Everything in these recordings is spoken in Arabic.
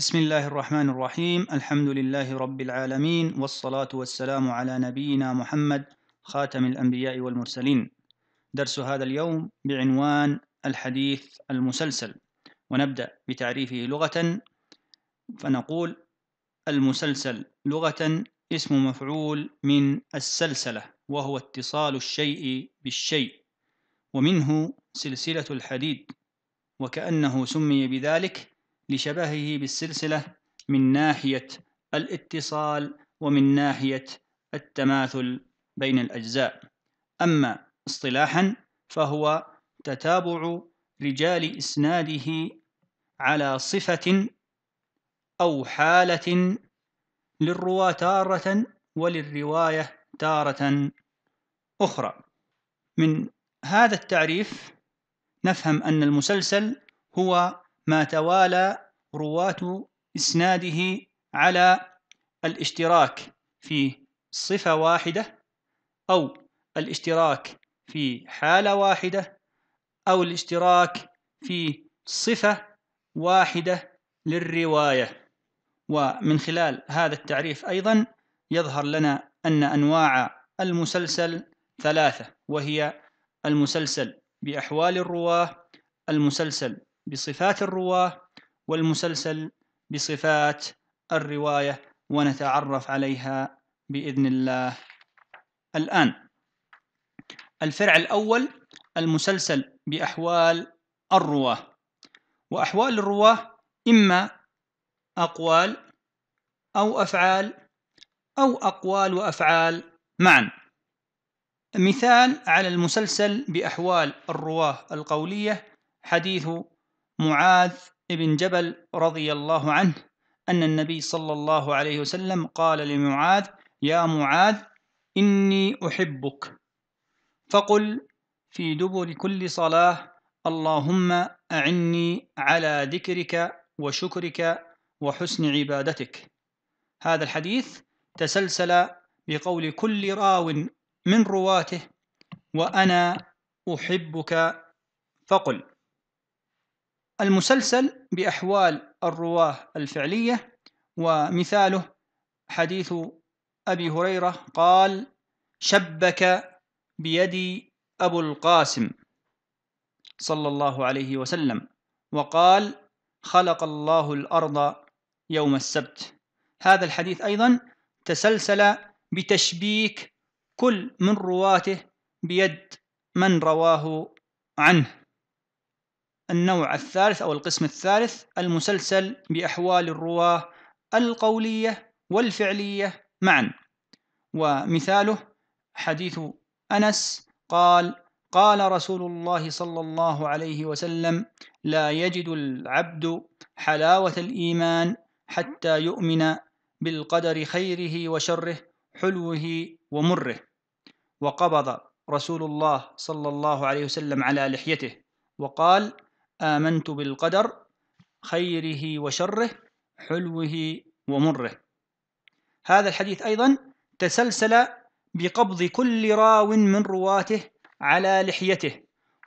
بسم الله الرحمن الرحيم الحمد لله رب العالمين والصلاة والسلام على نبينا محمد خاتم الأنبياء والمرسلين درس هذا اليوم بعنوان الحديث المسلسل ونبدأ بتعريفه لغة فنقول المسلسل لغة اسم مفعول من السلسلة وهو اتصال الشيء بالشيء ومنه سلسلة الحديد وكأنه سمي بذلك لشبهه بالسلسلة من ناحية الاتصال ومن ناحية التماثل بين الأجزاء أما اصطلاحا فهو تتابع رجال إسناده على صفة أو حالة للرواة تارة وللرواية تارة أخرى من هذا التعريف نفهم أن المسلسل هو ما توالى رواة إسناده على الاشتراك في صفة واحدة أو الاشتراك في حالة واحدة أو الاشتراك في صفة واحدة للرواية ومن خلال هذا التعريف أيضا يظهر لنا أن أنواع المسلسل ثلاثة وهي المسلسل بأحوال الرواة المسلسل بصفات الرواه والمسلسل بصفات الروايه ونتعرف عليها باذن الله الان الفرع الاول المسلسل باحوال الرواه واحوال الرواه اما اقوال او افعال او اقوال وافعال معا مثال على المسلسل باحوال الرواه القوليه حديث معاذ بن جبل رضي الله عنه أن النبي صلى الله عليه وسلم قال لمعاذ يا معاذ إني أحبك فقل في دبر كل صلاة اللهم أعني على ذكرك وشكرك وحسن عبادتك هذا الحديث تسلسل بقول كل راو من رواته وأنا أحبك فقل المسلسل بأحوال الرواه الفعلية ومثاله حديث أبي هريرة قال شبك بيدي أبو القاسم صلى الله عليه وسلم وقال خلق الله الأرض يوم السبت هذا الحديث أيضا تسلسل بتشبيك كل من رواته بيد من رواه عنه النوع الثالث أو القسم الثالث المسلسل بأحوال الرواة القولية والفعلية معا ومثاله حديث أنس قال قال رسول الله صلى الله عليه وسلم لا يجد العبد حلاوة الإيمان حتى يؤمن بالقدر خيره وشره حلوه ومره وقبض رسول الله صلى الله عليه وسلم على لحيته وقال آمنت بالقدر خيره وشره حلوه ومره هذا الحديث أيضا تسلسل بقبض كل راو من رواته على لحيته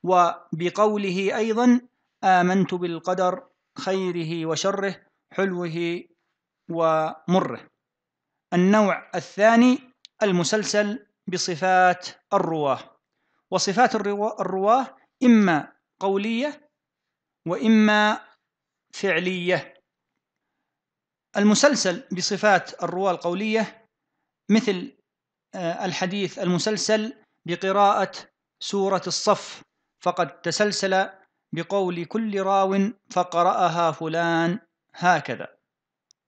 وبقوله أيضا آمنت بالقدر خيره وشره حلوه ومره النوع الثاني المسلسل بصفات الرواه وصفات الرواه إما قولية وإما فعلية المسلسل بصفات الرواة القولية مثل آه، الحديث المسلسل بقراءة سورة الصف فقد تسلسل بقول كل راو فقرأها فلان هكذا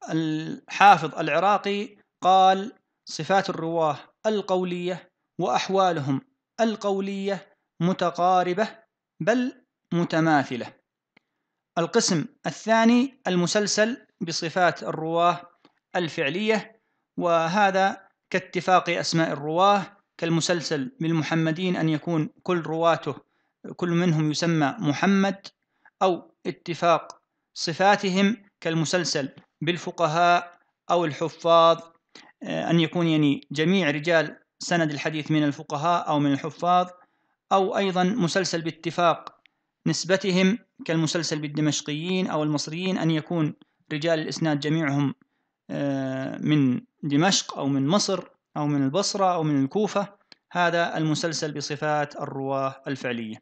الحافظ العراقي قال صفات الرواه القولية وأحوالهم القولية متقاربة بل متماثلة القسم الثاني المسلسل بصفات الرواه الفعليه وهذا كاتفاق اسماء الرواه كالمسلسل بالمحمدين ان يكون كل رواته كل منهم يسمى محمد او اتفاق صفاتهم كالمسلسل بالفقهاء او الحفاظ آه، ان يكون يعني جميع رجال سند الحديث من الفقهاء او من الحفاظ او ايضا مسلسل باتفاق نسبتهم كالمسلسل بالدمشقيين أو المصريين أن يكون رجال الإسناد جميعهم آه، من دمشق أو من مصر أو من البصرة أو من الكوفة هذا المسلسل بصفات الرواة الفعلية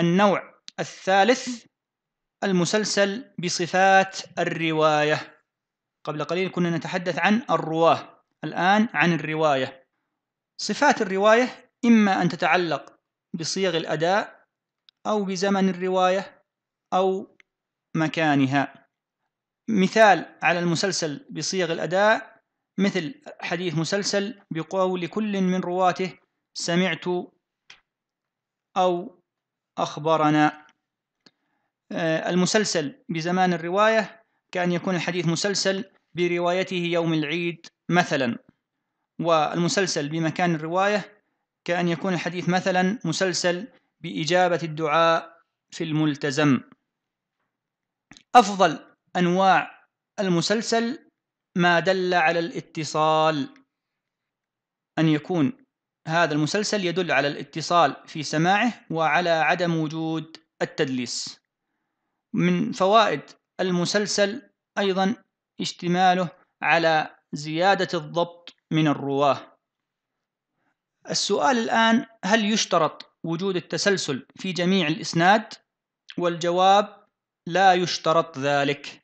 النوع الثالث المسلسل بصفات الرواية قبل قليل كنا نتحدث عن الرواة الآن عن الرواية صفات الرواية إما أن تتعلق بصيغ الأداء أو بزمن الرواية أو مكانها مثال على المسلسل بصيغ الأداء مثل حديث مسلسل بقول كل من رواته سمعت أو أخبرنا آه، المسلسل بزمان الرواية كأن يكون الحديث مسلسل بروايته يوم العيد مثلا والمسلسل بمكان الرواية كأن يكون الحديث مثلا مسلسل بإجابة الدعاء في الملتزم أفضل أنواع المسلسل ما دل على الاتصال أن يكون هذا المسلسل يدل على الاتصال في سماعه وعلى عدم وجود التدليس من فوائد المسلسل أيضا اشتماله على زيادة الضبط من الرواه السؤال الآن هل يشترط وجود التسلسل في جميع الإسناد والجواب لا يشترط ذلك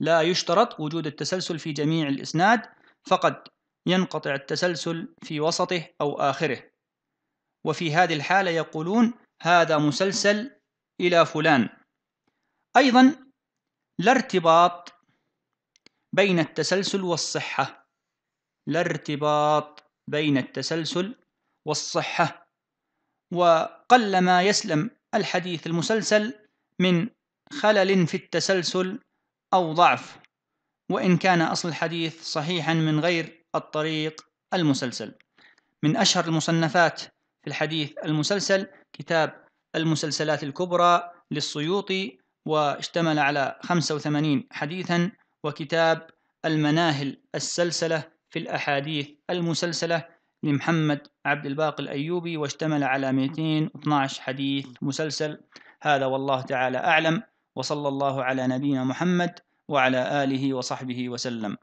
لا يشترط وجود التسلسل في جميع الإسناد فقد ينقطع التسلسل في وسطه أو آخره وفي هذه الحالة يقولون هذا مسلسل إلى فلان أيضا لا ارتباط بين التسلسل والصحة لا ارتباط بين التسلسل والصحة وقلما يسلم الحديث المسلسل من خلل في التسلسل أو ضعف وإن كان أصل الحديث صحيحا من غير الطريق المسلسل من أشهر المصنفات في الحديث المسلسل كتاب المسلسلات الكبرى للسيوطي واشتمل على 85 حديثا وكتاب المناهل السلسلة في الأحاديث المسلسلة لمحمد عبد الباقي الأيوبي واشتمل على 212 حديث مسلسل هذا والله تعالى أعلم وصلى الله على نبينا محمد وعلى آله وصحبه وسلم